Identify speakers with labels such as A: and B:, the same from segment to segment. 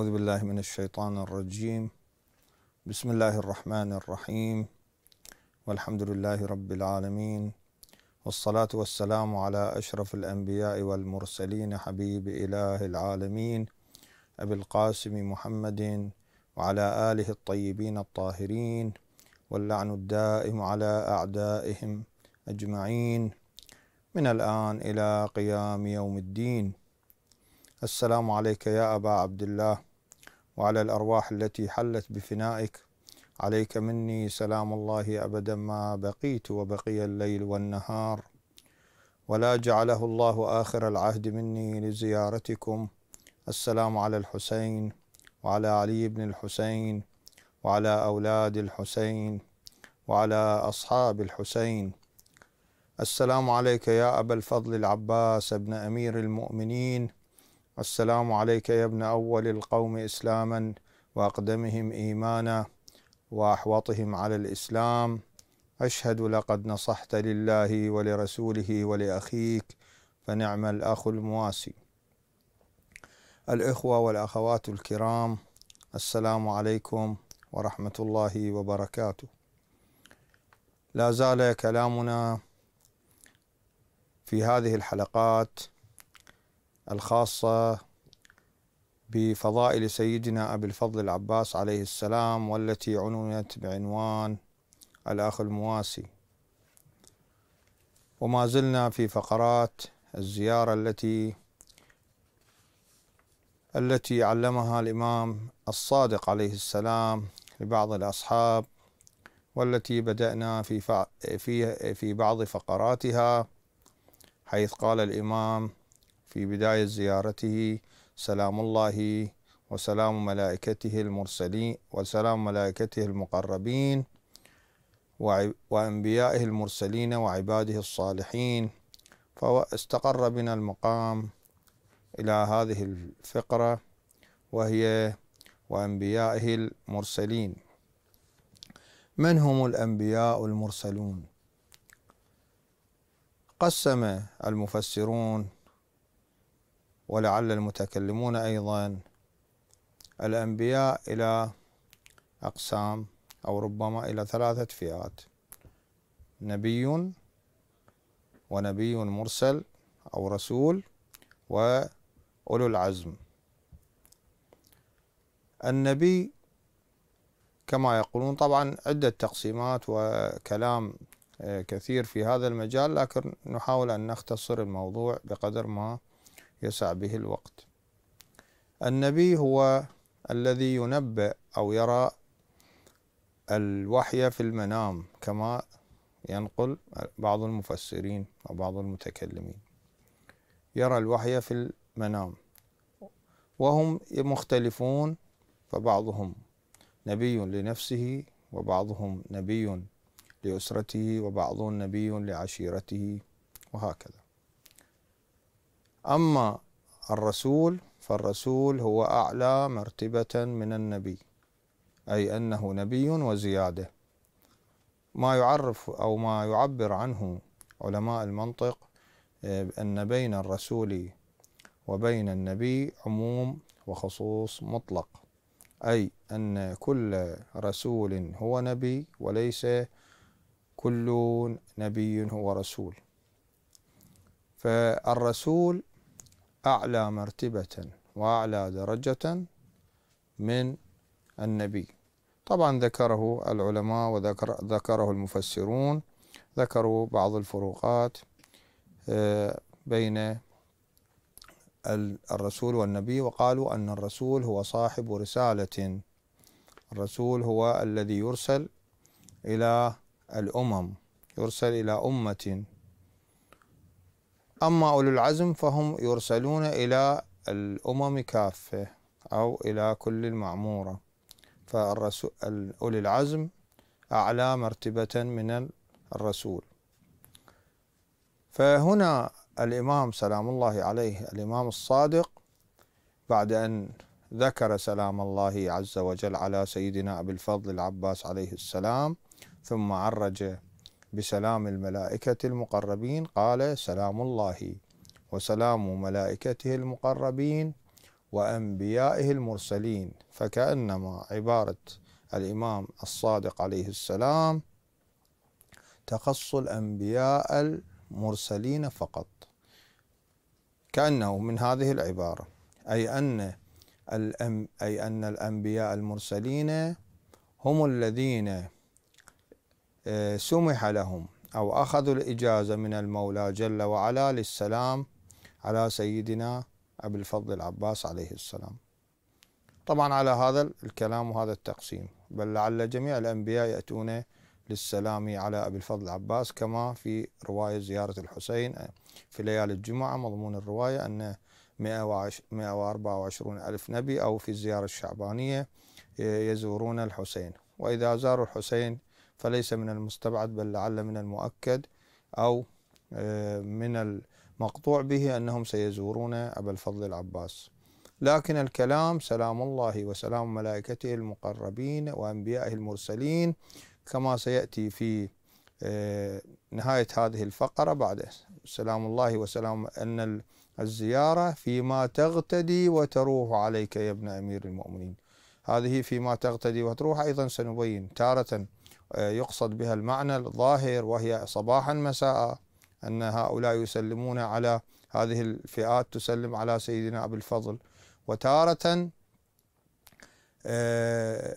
A: أعوذ بالله من الشيطان الرجيم بسم الله الرحمن الرحيم والحمد لله رب العالمين والصلاة والسلام على أشرف الأنبياء والمرسلين حبيب إله العالمين أبي القاسم محمد وعلى آله الطيبين الطاهرين واللعن الدائم على أعدائهم أجمعين من الآن إلى قيام يوم الدين السلام عليك يا أبا عبد الله وعلى الأرواح التي حلت بفنائك عليك مني سلام الله أبدا ما بقيت وبقي الليل والنهار ولا جعله الله آخر العهد مني لزيارتكم السلام على الحسين وعلى علي بن الحسين وعلى أولاد الحسين وعلى أصحاب الحسين السلام عليك يا أبا الفضل العباس ابن أمير المؤمنين السلام عليك يا ابن أول القوم إسلاما وأقدمهم إيمانا وأحوطهم على الإسلام أشهد لقد نصحت لله ولرسوله ولأخيك فنعم الأخ المواسي الإخوة والأخوات الكرام السلام عليكم ورحمة الله وبركاته لا زال كلامنا في هذه الحلقات الخاصة بفضائل سيدنا أبي الفضل العباس عليه السلام والتي عنونت بعنوان الأخ المواسي وما زلنا في فقرات الزيارة التي التي علمها الإمام الصادق عليه السلام لبعض الأصحاب والتي بدأنا في في في بعض فقراتها حيث قال الإمام في بداية زيارته سلام الله وسلام ملائكته المرسلين وسلام ملائكته المقربين وأنبيائه المرسلين وعباده الصالحين فاستقر بنا المقام إلى هذه الفقرة وهي وأنبيائه المرسلين من هم الأنبياء المرسلون قسم المفسرون ولعل المتكلمون أيضا الأنبياء إلى أقسام أو ربما إلى ثلاثة فئات نبي ونبي مرسل أو رسول وأولو العزم النبي كما يقولون طبعا عدة تقسيمات وكلام آه، كثير في هذا المجال لكن نحاول أن نختصر الموضوع بقدر ما يسع به الوقت النبي هو الذي ينبأ أو يرى الوحي في المنام كما ينقل بعض المفسرين وبعض المتكلمين يرى الوحي في المنام وهم مختلفون فبعضهم نبي لنفسه وبعضهم نبي لأسرته وبعضهم نبي لعشيرته وهكذا أما الرسول فالرسول هو أعلى مرتبة من النبي أي أنه نبي وزيادة ما يعرف أو ما يعبر عنه علماء المنطق آه، أن بين الرسول وبين النبي عموم وخصوص مطلق أي أن كل رسول هو نبي وليس كل نبي هو رسول فالرسول أعلى مرتبة وأعلى درجة من النبي طبعا ذكره العلماء وذكر ذكره المفسرون ذكروا بعض الفروقات آه، بين الرسول والنبي وقالوا أن الرسول هو صاحب رسالة الرسول هو الذي يرسل إلى الأمم يرسل إلى أمة أما أولو العزم فهم يرسلون إلى الأمم كافة أو إلى كل المعمورة أولي العزم أعلى مرتبة من الرسول فهنا الإمام سلام الله عليه الإمام الصادق بعد أن ذكر سلام الله عز وجل على سيدنا أبي الفضل العباس عليه السلام ثم عرج بسلام الملائكة المقربين قال سلام الله وسلام ملائكته المقربين وأنبيائه المرسلين فكأنما عبارة الإمام الصادق عليه السلام تخص الأنبياء المرسلين فقط كأنه من هذه العبارة أي أن أي أن الأنبياء المرسلين هم الذين آه، سمح لهم أو أخذوا الإجازة من المولى جل وعلا للسلام على سيدنا أبي الفضل العباس عليه السلام طبعا على هذا الكلام وهذا التقسيم بل لعل جميع الأنبياء يأتون للسلام على أبي الفضل العباس كما في رواية زيارة الحسين آه، في ليالي الجمعة مضمون الرواية أن 124 ألف نبي أو في الزيارة الشعبانية آه، يزورون الحسين وإذا زاروا الحسين فليس من المستبعد بل لعل من المؤكد أو آه، من المقطوع به أنهم سيزورون أبا الفضل العباس لكن الكلام سلام الله وسلام ملائكته المقربين وأنبيائه المرسلين كما سيأتي في آه، نهاية هذه الفقرة بعد سلام الله وسلام أن الزيارة فيما تغتدي وتروح عليك يا ابن أمير المؤمنين هذه فيما تغتدي وتروح أيضا سنبين تارة آه، يقصد بها المعنى الظاهر وهي صباحا مساء أن هؤلاء يسلمون على هذه الفئات تسلم على سيدنا أبي الفضل وتارة آه،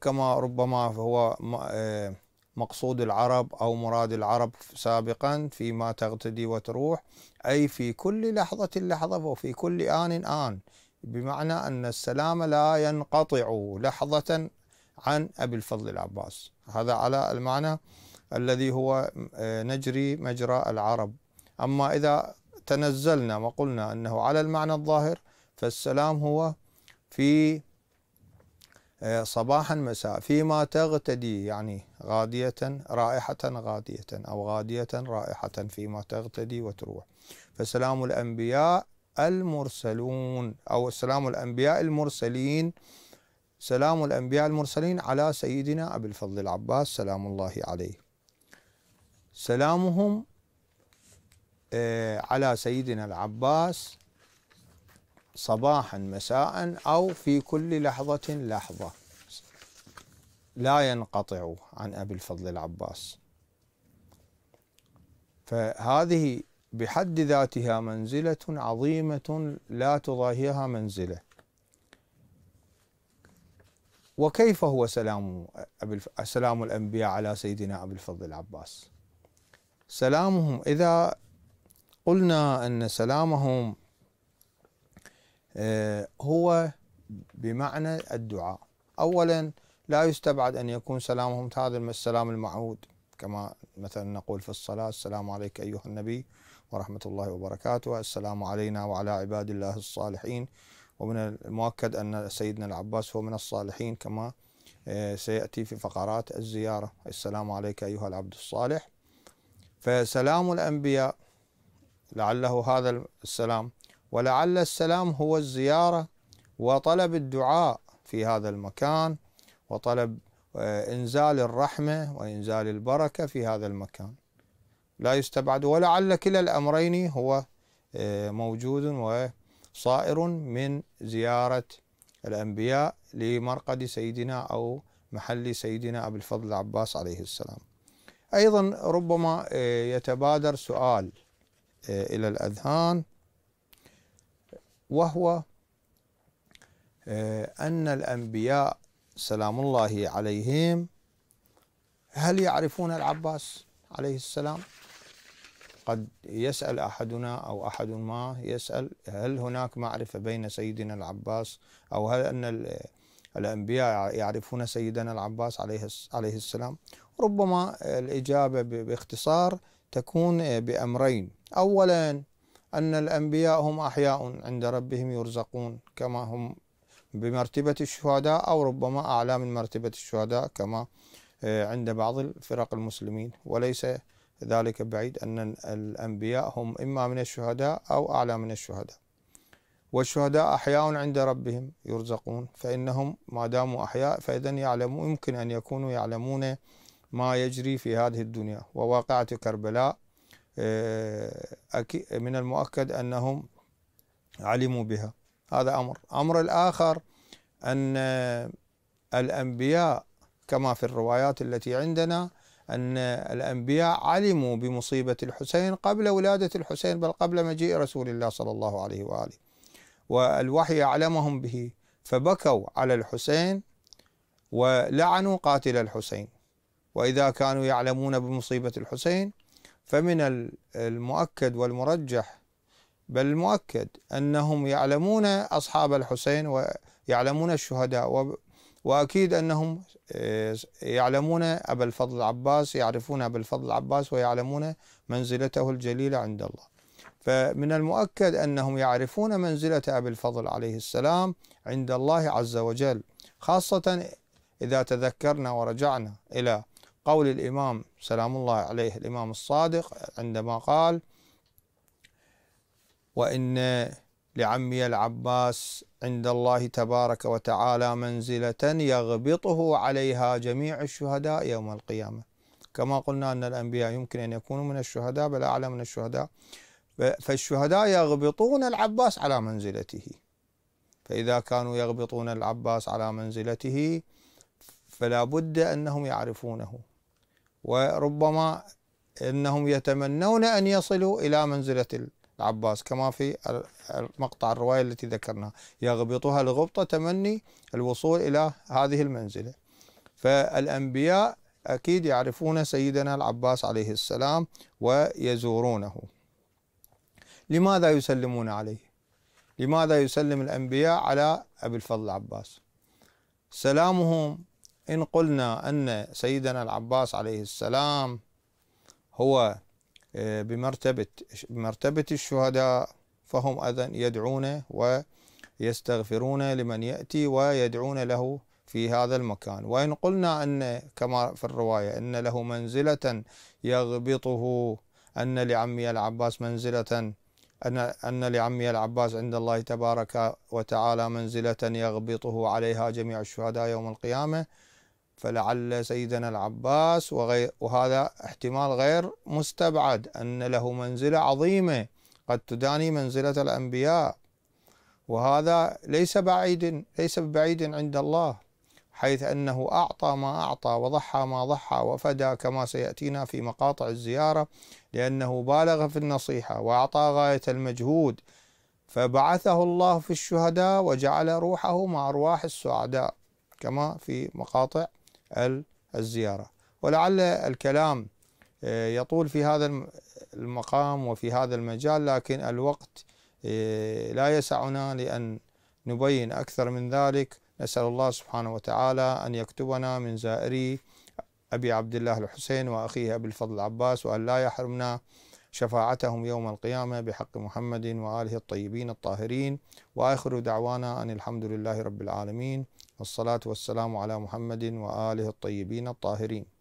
A: كما ربما هو آه، مقصود العرب أو مراد العرب سابقا فيما تغتدي وتروح أي في كل لحظة لحظة وفي كل آن آن بمعنى أن السلام لا ينقطع لحظة عن أبي الفضل العباس هذا على المعنى الذي هو آه، نجري مجرى العرب أما إذا تنزلنا وقلنا أنه على المعنى الظاهر فالسلام هو في آه، صباحا مساء فيما تغتدي يعني غادية رائحة غادية أو غادية رائحة فيما تغتدي وتروح فسلام الأنبياء المرسلون أو سلام الأنبياء المرسلين سلام الأنبياء المرسلين على سيدنا أبي الفضل العباس سلام الله عليه سلامهم آه، على سيدنا العباس صباحا مساء أو في كل لحظة لحظة لا ينقطع عن أبي الفضل العباس فهذه بحد ذاتها منزلة عظيمة لا تضاهيها منزله وكيف هو سلام سلام الأنبياء على سيدنا أبي الفضل العباس سلامهم إذا قلنا أن سلامهم آه، هو بمعنى الدعاء أولا لا يستبعد أن يكون سلامهم هذا السلام المعهود كما مثلا نقول في الصلاة السلام عليك أيها النبي ورحمة الله وبركاته السلام علينا وعلى عباد الله الصالحين ومن المؤكد أن سيدنا العباس هو من الصالحين كما آه، سيأتي في فقرات الزيارة السلام عليك أيها العبد الصالح فسلام الأنبياء لعله هذا السلام ولعل السلام هو الزيارة وطلب الدعاء في هذا المكان وطلب آه، إنزال الرحمة وإنزال البركة في هذا المكان لا يستبعد ولعل كلا الأمرين هو آه، موجود و صائر من زيارة الأنبياء لمرقد سيدنا أو محل سيدنا أبي الفضل العباس عليه السلام أيضا ربما آه، يتبادر سؤال آه، إلى الأذهان وهو آه، أن الأنبياء سلام الله عليهم هل يعرفون العباس عليه السلام؟ قد يسأل أحدنا أو أحد ما يسأل هل هناك معرفة بين سيدنا العباس أو هل أن الأنبياء يعرفون سيدنا العباس عليه السلام ربما الإجابة باختصار تكون بأمرين أولا أن الأنبياء هم أحياء عند ربهم يرزقون كما هم بمرتبة الشهداء أو ربما أعلى من مرتبة الشهداء كما آه، عند بعض الفرق المسلمين وليس ذلك بعيد أن الأنبياء هم إما من الشهداء أو أعلى من الشهداء والشهداء أحياء عند ربهم يرزقون فإنهم ما داموا أحياء فإذا يعلمون يمكن أن يكونوا يعلمون ما يجري في هذه الدنيا وواقعة كربلاء آه، من المؤكد أنهم علموا بها هذا أمر أمر الآخر أن الأنبياء كما في الروايات التي عندنا أن الأنبياء علموا بمصيبة الحسين قبل ولادة الحسين بل قبل مجيء رسول الله صلى الله عليه وآله والوحي أعلمهم به فبكوا على الحسين ولعنوا قاتل الحسين وإذا كانوا يعلمون بمصيبة الحسين فمن المؤكد والمرجح بل المؤكد أنهم يعلمون أصحاب الحسين ويعلمون الشهداء وأكيد أنهم آه، يعلمون أبا الفضل العباس يعرفون أبا الفضل العباس ويعلمون منزلته الجليلة عند الله فمن المؤكد أنهم يعرفون منزلة أبي الفضل عليه السلام عند الله عز وجل خاصة إذا تذكرنا ورجعنا إلى قول الإمام سلام الله عليه الإمام الصادق عندما قال وإن لعمي العباس عند الله تبارك وتعالى منزلة يغبطه عليها جميع الشهداء يوم القيامة كما قلنا أن الأنبياء يمكن أن يكونوا من الشهداء بل أعلى من الشهداء فالشهداء يغبطون العباس على منزلته فإذا كانوا يغبطون العباس على منزلته فلا بد أنهم يعرفونه وربما أنهم يتمنون أن يصلوا إلى منزلة العباس كما في مقطع الرواية التي ذكرناها يغبطها لغبطة تمني الوصول إلى هذه المنزلة فالأنبياء أكيد يعرفون سيدنا العباس عليه السلام ويزورونه لماذا يسلمون عليه لماذا يسلم الأنبياء على أبي الفضل العباس سلامهم إن قلنا أن سيدنا العباس عليه السلام هو بمرتبة بمرتبة الشهداء فهم أذن يدعون ويستغفرون لمن يأتي ويدعون له في هذا المكان وإن قلنا أن كما في الرواية أن له منزلة يغبطه أن لعمي العباس منزلة أن أن لعمي العباس عند الله تبارك وتعالى منزلة يغبطه عليها جميع الشهداء يوم القيامة فلعل سيدنا العباس وغير وهذا احتمال غير مستبعد أن له منزلة عظيمة قد تداني منزلة الأنبياء وهذا ليس بعيد ليس بعيد عند الله حيث أنه أعطى ما أعطى وضحى ما ضحى وفدى كما سيأتينا في مقاطع الزيارة لأنه بالغ في النصيحة وأعطى غاية المجهود فبعثه الله في الشهداء وجعل روحه مع أرواح السعداء كما في مقاطع الزيارة ولعل الكلام آه، يطول في هذا المقام وفي هذا المجال لكن الوقت آه، لا يسعنا لأن نبين أكثر من ذلك نسأل الله سبحانه وتعالى أن يكتبنا من زائري أبي عبد الله الحسين وأخيه أبي الفضل العباس وأن لا يحرمنا شفاعتهم يوم القيامة بحق محمد وآله الطيبين الطاهرين وآخر دعوانا أن الحمد لله رب العالمين والصلاة والسلام على محمد وآله الطيبين الطاهرين